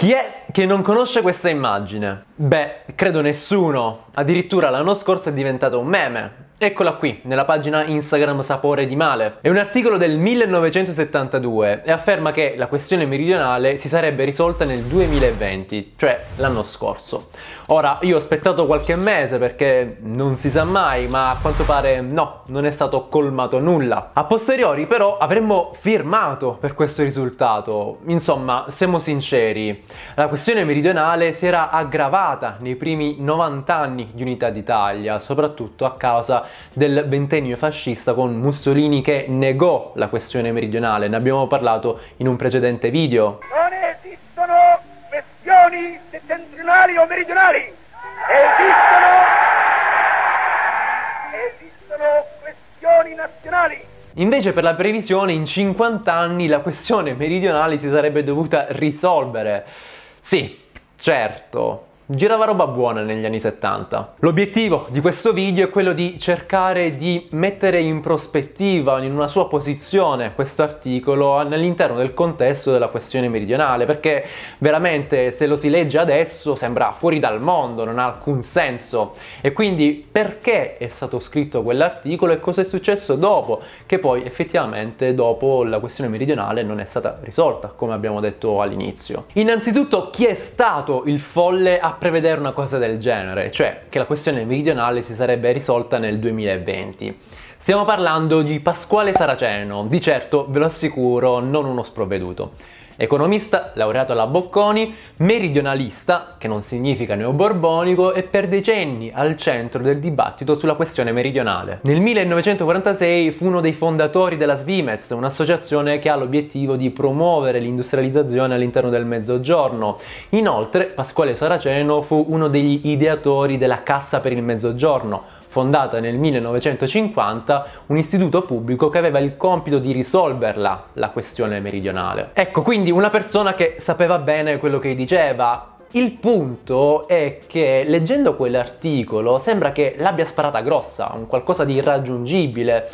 Chi è che non conosce questa immagine? Beh, credo nessuno. Addirittura l'anno scorso è diventato un meme. Eccola qui, nella pagina Instagram Sapore di Male. È un articolo del 1972 e afferma che la questione meridionale si sarebbe risolta nel 2020, cioè l'anno scorso. Ora, io ho aspettato qualche mese perché non si sa mai, ma a quanto pare no, non è stato colmato nulla. A posteriori però avremmo firmato per questo risultato. Insomma, siamo sinceri, la questione meridionale si era aggravata nei primi 90 anni di unità d'Italia, soprattutto a causa del ventennio fascista con Mussolini che negò la questione meridionale, ne abbiamo parlato in un precedente video. centrali o meridionali. Esistono, esistono questioni nazionali. Invece per la previsione in 50 anni la questione meridionale si sarebbe dovuta risolvere. Sì, certo, girava roba buona negli anni 70. L'obiettivo di questo video è quello di cercare di mettere in prospettiva, in una sua posizione, questo articolo all'interno del contesto della questione meridionale, perché veramente se lo si legge adesso sembra fuori dal mondo, non ha alcun senso. E quindi perché è stato scritto quell'articolo e cosa è successo dopo, che poi effettivamente dopo la questione meridionale non è stata risolta, come abbiamo detto all'inizio. Innanzitutto chi è stato il folle a prevedere una cosa del genere, cioè che la questione meridionale si sarebbe risolta nel 2020. Stiamo parlando di Pasquale Saraceno, di certo ve lo assicuro non uno sprovveduto. Economista, laureato alla Bocconi, meridionalista, che non significa neoborbonico, e per decenni al centro del dibattito sulla questione meridionale. Nel 1946 fu uno dei fondatori della Svimez, un'associazione che ha l'obiettivo di promuovere l'industrializzazione all'interno del Mezzogiorno. Inoltre, Pasquale Saraceno fu uno degli ideatori della Cassa per il Mezzogiorno, fondata nel 1950, un istituto pubblico che aveva il compito di risolverla, la questione meridionale. Ecco, quindi una persona che sapeva bene quello che diceva, il punto è che leggendo quell'articolo sembra che l'abbia sparata grossa, un qualcosa di irraggiungibile.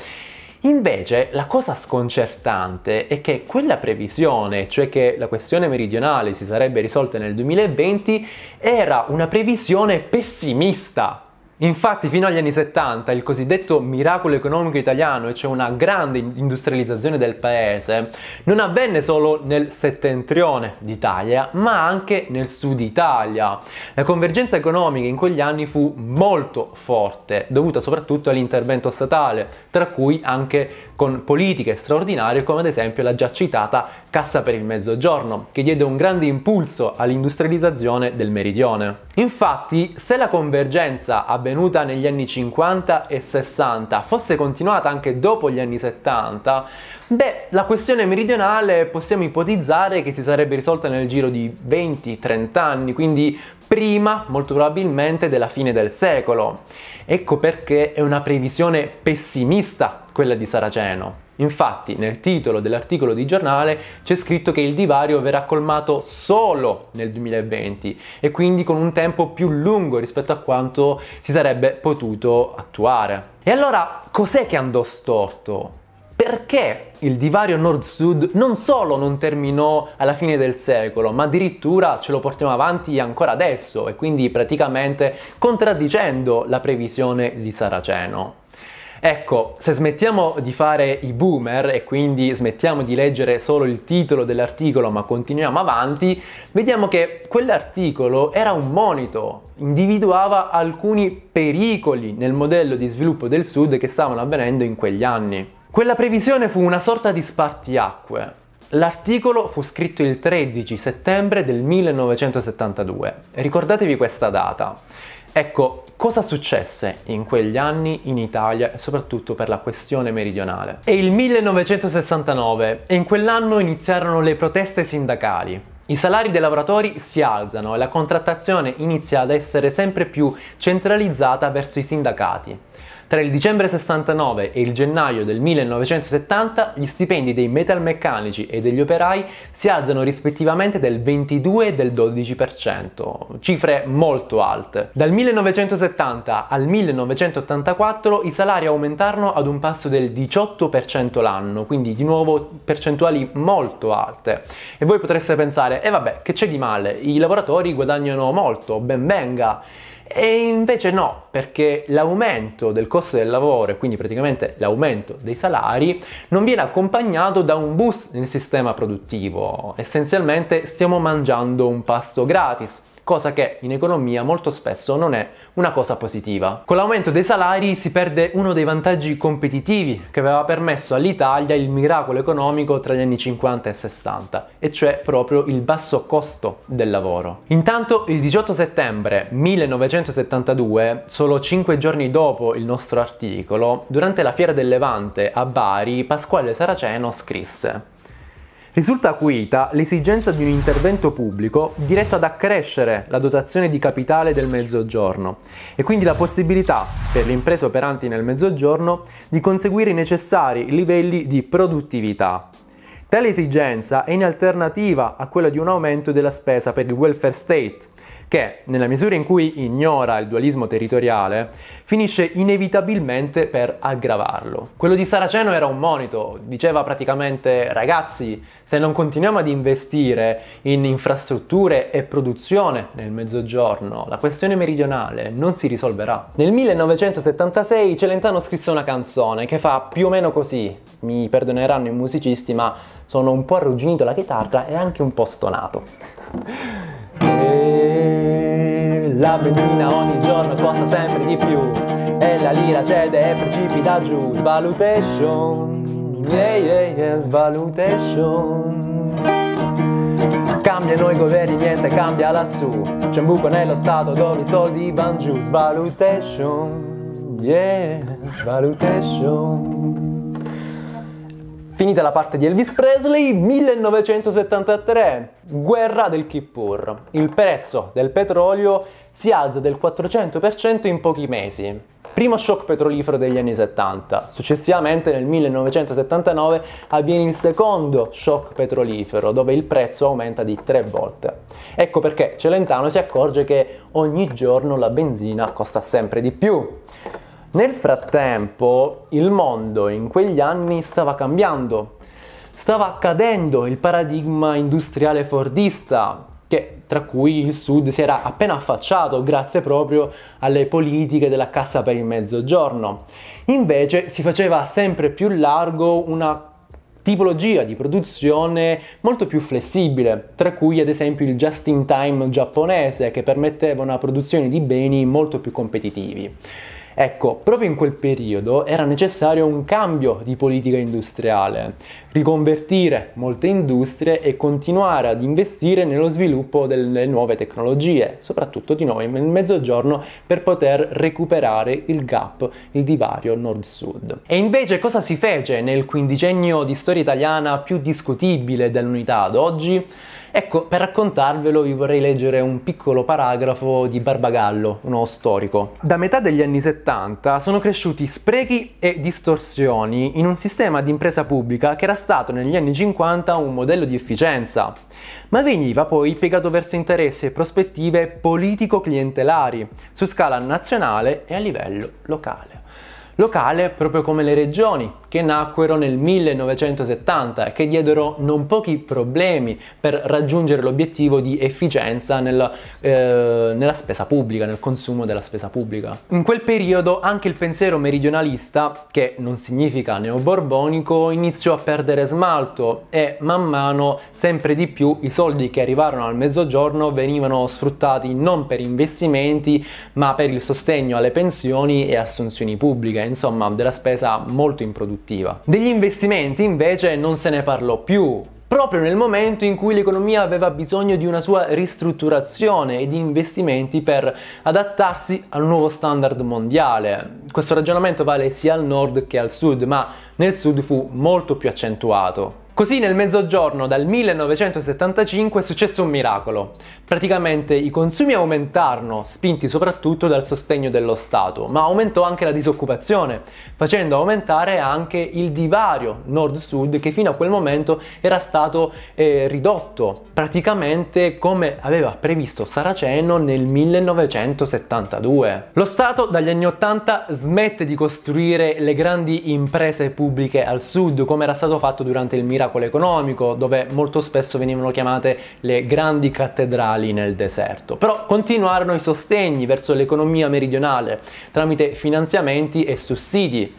Invece la cosa sconcertante è che quella previsione, cioè che la questione meridionale si sarebbe risolta nel 2020, era una previsione pessimista. Infatti fino agli anni 70 il cosiddetto miracolo economico italiano, e cioè una grande industrializzazione del paese, non avvenne solo nel settentrione d'Italia, ma anche nel sud Italia. La convergenza economica in quegli anni fu molto forte, dovuta soprattutto all'intervento statale, tra cui anche con politiche straordinarie come ad esempio la già citata Cassa per il Mezzogiorno, che diede un grande impulso all'industrializzazione del meridione. Infatti, se la convergenza avvenne avvenuta negli anni 50 e 60 fosse continuata anche dopo gli anni 70, beh, la questione meridionale possiamo ipotizzare che si sarebbe risolta nel giro di 20-30 anni, quindi prima molto probabilmente della fine del secolo. Ecco perché è una previsione pessimista quella di Saraceno. Infatti nel titolo dell'articolo di giornale c'è scritto che il divario verrà colmato solo nel 2020 e quindi con un tempo più lungo rispetto a quanto si sarebbe potuto attuare. E allora cos'è che andò storto? Perché il divario nord-sud non solo non terminò alla fine del secolo, ma addirittura ce lo portiamo avanti ancora adesso e quindi praticamente contraddicendo la previsione di Saraceno? Ecco, se smettiamo di fare i boomer e quindi smettiamo di leggere solo il titolo dell'articolo ma continuiamo avanti, vediamo che quell'articolo era un monito, individuava alcuni pericoli nel modello di sviluppo del Sud che stavano avvenendo in quegli anni. Quella previsione fu una sorta di spartiacque. L'articolo fu scritto il 13 settembre del 1972. Ricordatevi questa data. Ecco, cosa successe in quegli anni in Italia e soprattutto per la questione meridionale. È il 1969 e in quell'anno iniziarono le proteste sindacali. I salari dei lavoratori si alzano e la contrattazione inizia ad essere sempre più centralizzata verso i sindacati. Tra il dicembre 69 e il gennaio del 1970 gli stipendi dei metalmeccanici e degli operai si alzano rispettivamente del 22 e del 12%, cifre molto alte. Dal 1970 al 1984 i salari aumentarono ad un passo del 18% l'anno, quindi di nuovo percentuali molto alte. E voi potreste pensare, e eh vabbè, che c'è di male? I lavoratori guadagnano molto, ben venga. E invece no, perché l'aumento del costo del lavoro e quindi praticamente l'aumento dei salari non viene accompagnato da un boost nel sistema produttivo. Essenzialmente stiamo mangiando un pasto gratis cosa che in economia molto spesso non è una cosa positiva. Con l'aumento dei salari si perde uno dei vantaggi competitivi che aveva permesso all'Italia il miracolo economico tra gli anni 50 e 60, e cioè proprio il basso costo del lavoro. Intanto il 18 settembre 1972, solo 5 giorni dopo il nostro articolo, durante la Fiera del Levante a Bari, Pasquale Saraceno scrisse Risulta acuita l'esigenza di un intervento pubblico diretto ad accrescere la dotazione di capitale del mezzogiorno e quindi la possibilità per le imprese operanti nel mezzogiorno di conseguire i necessari livelli di produttività. Tale esigenza è in alternativa a quella di un aumento della spesa per il welfare state, che, nella misura in cui ignora il dualismo territoriale, finisce inevitabilmente per aggravarlo. Quello di Saraceno era un monito, diceva praticamente ragazzi, se non continuiamo ad investire in infrastrutture e produzione nel mezzogiorno, la questione meridionale non si risolverà. Nel 1976 Celentano scrisse una canzone che fa più o meno così, mi perdoneranno i musicisti, ma sono un po' arrugginito la chitarra e anche un po' stonato. e... Eh. La benzina ogni giorno costa sempre di più E la lira cede e precipita giù Svalutation Yeah yeah yeah svalutation Cambiano i governi, niente cambia lassù C'è un buco nello Stato dove i soldi van giù Svalutation Yeah svalutation Finita la parte di Elvis Presley, 1973, guerra del Kippur. Il prezzo del petrolio si alza del 400% in pochi mesi. Primo shock petrolifero degli anni 70, successivamente nel 1979 avviene il secondo shock petrolifero dove il prezzo aumenta di tre volte. Ecco perché Celentano si accorge che ogni giorno la benzina costa sempre di più. Nel frattempo il mondo in quegli anni stava cambiando, stava cadendo il paradigma industriale fordista, che, tra cui il Sud si era appena affacciato grazie proprio alle politiche della cassa per il mezzogiorno. Invece si faceva sempre più largo una tipologia di produzione molto più flessibile, tra cui ad esempio il just-in-time giapponese che permetteva una produzione di beni molto più competitivi. Ecco, proprio in quel periodo era necessario un cambio di politica industriale, riconvertire molte industrie e continuare ad investire nello sviluppo delle nuove tecnologie, soprattutto di noi nel mezzogiorno, per poter recuperare il gap, il divario nord-sud. E invece cosa si fece nel quindicennio di storia italiana più discutibile dell'unità ad oggi? Ecco, per raccontarvelo vi vorrei leggere un piccolo paragrafo di Barbagallo, uno storico. Da metà degli anni 70 sono cresciuti sprechi e distorsioni in un sistema di impresa pubblica che era stato negli anni 50 un modello di efficienza, ma veniva poi piegato verso interessi e prospettive politico-clientelari su scala nazionale e a livello locale locale proprio come le regioni, che nacquero nel 1970 e che diedero non pochi problemi per raggiungere l'obiettivo di efficienza nella, eh, nella spesa pubblica, nel consumo della spesa pubblica. In quel periodo anche il pensiero meridionalista, che non significa neoborbonico, iniziò a perdere smalto e man mano sempre di più i soldi che arrivarono al mezzogiorno venivano sfruttati non per investimenti ma per il sostegno alle pensioni e assunzioni pubbliche insomma della spesa molto improduttiva. Degli investimenti invece non se ne parlò più, proprio nel momento in cui l'economia aveva bisogno di una sua ristrutturazione e di investimenti per adattarsi al nuovo standard mondiale. Questo ragionamento vale sia al nord che al sud, ma nel sud fu molto più accentuato. Così nel mezzogiorno dal 1975 è successo un miracolo. Praticamente i consumi aumentarono, spinti soprattutto dal sostegno dello Stato, ma aumentò anche la disoccupazione, facendo aumentare anche il divario nord-sud che fino a quel momento era stato eh, ridotto, praticamente come aveva previsto Saraceno nel 1972. Lo Stato dagli anni 80 smette di costruire le grandi imprese pubbliche al sud come era stato fatto durante il miracolo miracolo economico, dove molto spesso venivano chiamate le grandi cattedrali nel deserto. Però continuarono i sostegni verso l'economia meridionale tramite finanziamenti e sussidi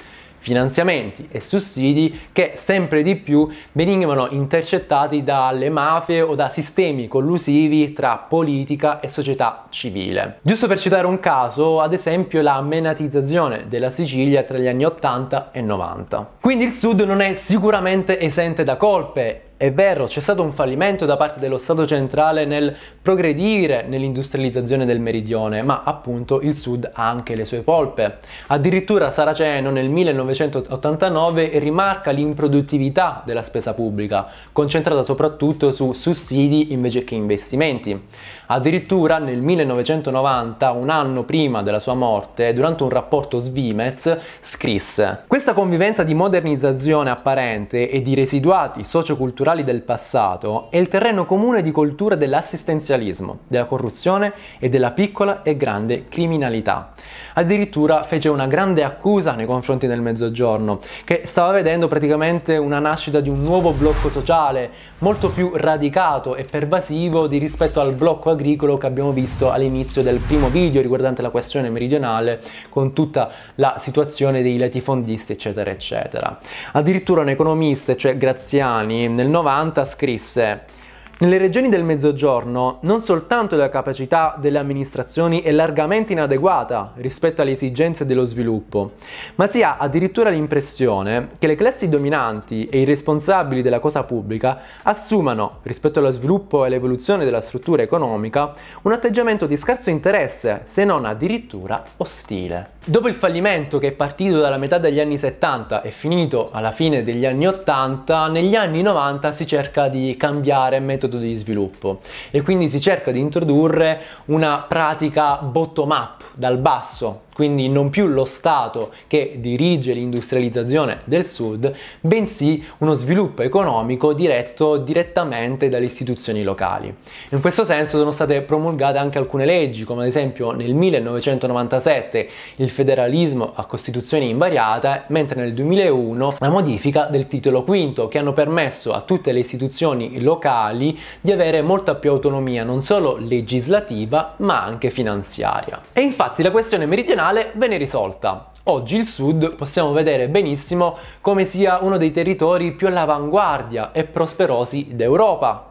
finanziamenti e sussidi che sempre di più venivano intercettati dalle mafie o da sistemi collusivi tra politica e società civile. Giusto per citare un caso, ad esempio la menatizzazione della Sicilia tra gli anni 80 e 90. Quindi il Sud non è sicuramente esente da colpe è vero, c'è stato un fallimento da parte dello Stato centrale nel progredire nell'industrializzazione del meridione, ma appunto il sud ha anche le sue polpe. Addirittura Saraceno nel 1989 rimarca l'improduttività della spesa pubblica, concentrata soprattutto su sussidi invece che investimenti. Addirittura nel 1990, un anno prima della sua morte, durante un rapporto Svimez, scrisse Questa convivenza di modernizzazione apparente e di residuati socioculturali del passato è il terreno comune di coltura dell'assistenzialismo giustizialismo, della corruzione e della piccola e grande criminalità. Addirittura fece una grande accusa nei confronti del Mezzogiorno, che stava vedendo praticamente una nascita di un nuovo blocco sociale, molto più radicato e pervasivo di rispetto al blocco agricolo che abbiamo visto all'inizio del primo video riguardante la questione meridionale, con tutta la situazione dei latifondisti, eccetera, eccetera. Addirittura un economista, cioè Graziani, nel 90 scrisse nelle regioni del Mezzogiorno non soltanto la capacità delle amministrazioni è largamente inadeguata rispetto alle esigenze dello sviluppo, ma si ha addirittura l'impressione che le classi dominanti e i responsabili della cosa pubblica assumano, rispetto allo sviluppo e all'evoluzione della struttura economica, un atteggiamento di scarso interesse, se non addirittura ostile. Dopo il fallimento che è partito dalla metà degli anni 70 e finito alla fine degli anni 80, negli anni 90 si cerca di cambiare metodo metodo di sviluppo e quindi si cerca di introdurre una pratica bottom up, dal basso, quindi non più lo Stato che dirige l'industrializzazione del Sud, bensì uno sviluppo economico diretto direttamente dalle istituzioni locali. In questo senso sono state promulgate anche alcune leggi, come ad esempio nel 1997 il federalismo a Costituzione invariata, mentre nel 2001 la modifica del titolo V, che hanno permesso a tutte le istituzioni locali di avere molta più autonomia, non solo legislativa, ma anche finanziaria. E infatti la questione meridionale finale venne risolta. Oggi il sud possiamo vedere benissimo come sia uno dei territori più all'avanguardia e prosperosi d'Europa.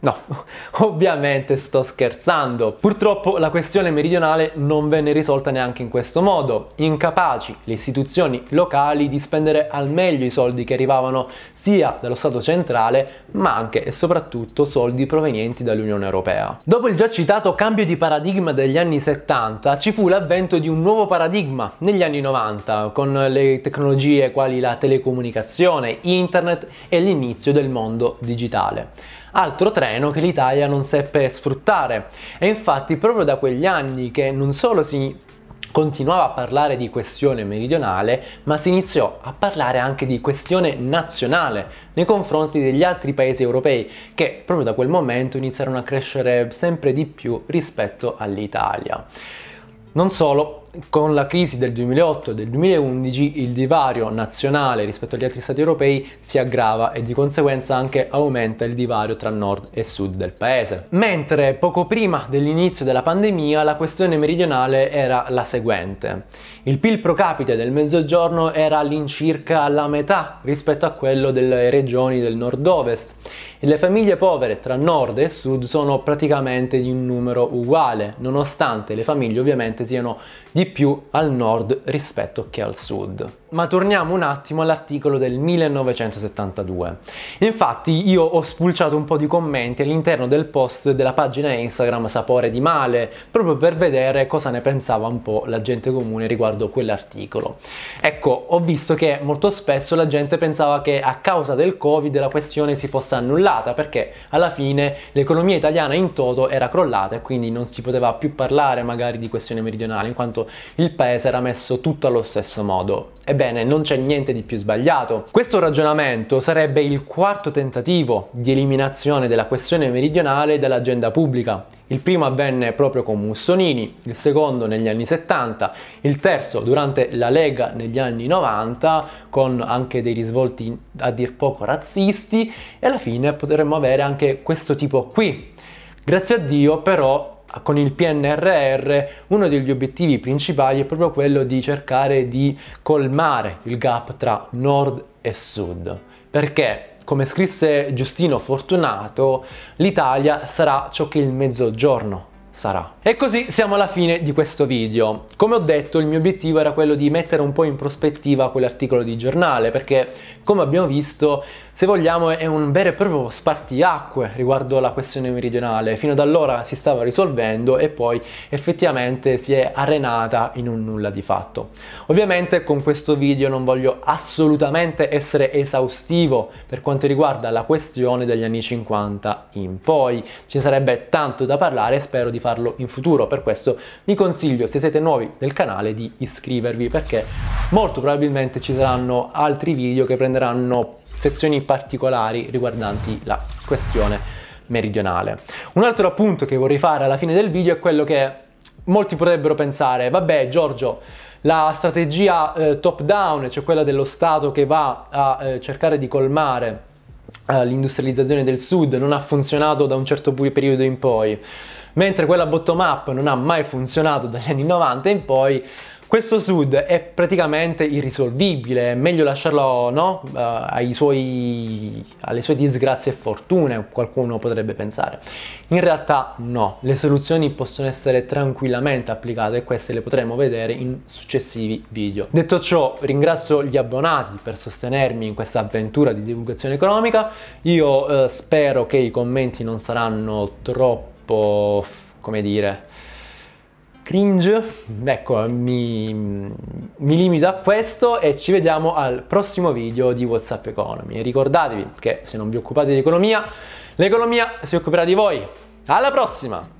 No, ovviamente sto scherzando. Purtroppo la questione meridionale non venne risolta neanche in questo modo. Incapaci le istituzioni locali di spendere al meglio i soldi che arrivavano sia dallo Stato centrale, ma anche e soprattutto soldi provenienti dall'Unione Europea. Dopo il già citato cambio di paradigma degli anni 70, ci fu l'avvento di un nuovo paradigma negli anni 90, con le tecnologie quali la telecomunicazione, internet e l'inizio del mondo digitale altro treno che l'Italia non seppe sfruttare. E infatti proprio da quegli anni che non solo si continuava a parlare di questione meridionale, ma si iniziò a parlare anche di questione nazionale nei confronti degli altri paesi europei che proprio da quel momento iniziarono a crescere sempre di più rispetto all'Italia. Non solo, con la crisi del 2008 e del 2011 il divario nazionale rispetto agli altri stati europei si aggrava e di conseguenza anche aumenta il divario tra nord e sud del paese. Mentre poco prima dell'inizio della pandemia la questione meridionale era la seguente. Il PIL pro capite del mezzogiorno era all'incirca la metà rispetto a quello delle regioni del nord-ovest e le famiglie povere tra nord e sud sono praticamente di un numero uguale, nonostante le famiglie ovviamente siano di più al nord rispetto che al sud. Ma torniamo un attimo all'articolo del 1972. Infatti io ho spulciato un po' di commenti all'interno del post della pagina Instagram Sapore di Male, proprio per vedere cosa ne pensava un po' la gente comune riguardo quell'articolo. Ecco, ho visto che molto spesso la gente pensava che a causa del Covid la questione si fosse annullata perché alla fine l'economia italiana in toto era crollata e quindi non si poteva più parlare magari di questione meridionale in quanto il paese era messo tutto allo stesso modo. Ebbene, non c'è niente di più sbagliato. Questo ragionamento sarebbe il quarto tentativo di eliminazione della questione meridionale dall'agenda pubblica. Il primo avvenne proprio con Mussolini, il secondo negli anni 70, il terzo durante la Lega negli anni 90 con anche dei risvolti a dir poco razzisti e alla fine potremmo avere anche questo tipo qui. Grazie a Dio però con il PNRR uno degli obiettivi principali è proprio quello di cercare di colmare il gap tra nord e sud. Perché? Come scrisse Giustino Fortunato, l'Italia sarà ciò che il mezzogiorno sarà. E così siamo alla fine di questo video. Come ho detto il mio obiettivo era quello di mettere un po' in prospettiva quell'articolo di giornale perché come abbiamo visto se vogliamo è un vero e proprio spartiacque riguardo alla questione meridionale. Fino ad allora si stava risolvendo e poi effettivamente si è arenata in un nulla di fatto. Ovviamente con questo video non voglio assolutamente essere esaustivo per quanto riguarda la questione degli anni 50 in poi. Ci sarebbe tanto da parlare e spero di farlo farlo in futuro. Per questo vi consiglio, se siete nuovi nel canale, di iscrivervi perché molto probabilmente ci saranno altri video che prenderanno sezioni particolari riguardanti la questione meridionale. Un altro appunto che vorrei fare alla fine del video è quello che molti potrebbero pensare, vabbè Giorgio, la strategia eh, top down, cioè quella dello Stato che va a eh, cercare di colmare eh, l'industrializzazione del sud, non ha funzionato da un certo periodo in poi. Mentre quella bottom up non ha mai funzionato dagli anni 90 in poi, questo sud è praticamente irrisolvibile, è meglio lasciarlo no? uh, suoi, alle sue disgrazie e fortune, qualcuno potrebbe pensare. In realtà no, le soluzioni possono essere tranquillamente applicate e queste le potremo vedere in successivi video. Detto ciò, ringrazio gli abbonati per sostenermi in questa avventura di divulgazione economica, io uh, spero che i commenti non saranno troppo troppo, come dire, cringe. Ecco, mi, mi limito a questo e ci vediamo al prossimo video di WhatsApp Economy. Ricordatevi che se non vi occupate di economia, l'economia si occuperà di voi. Alla prossima!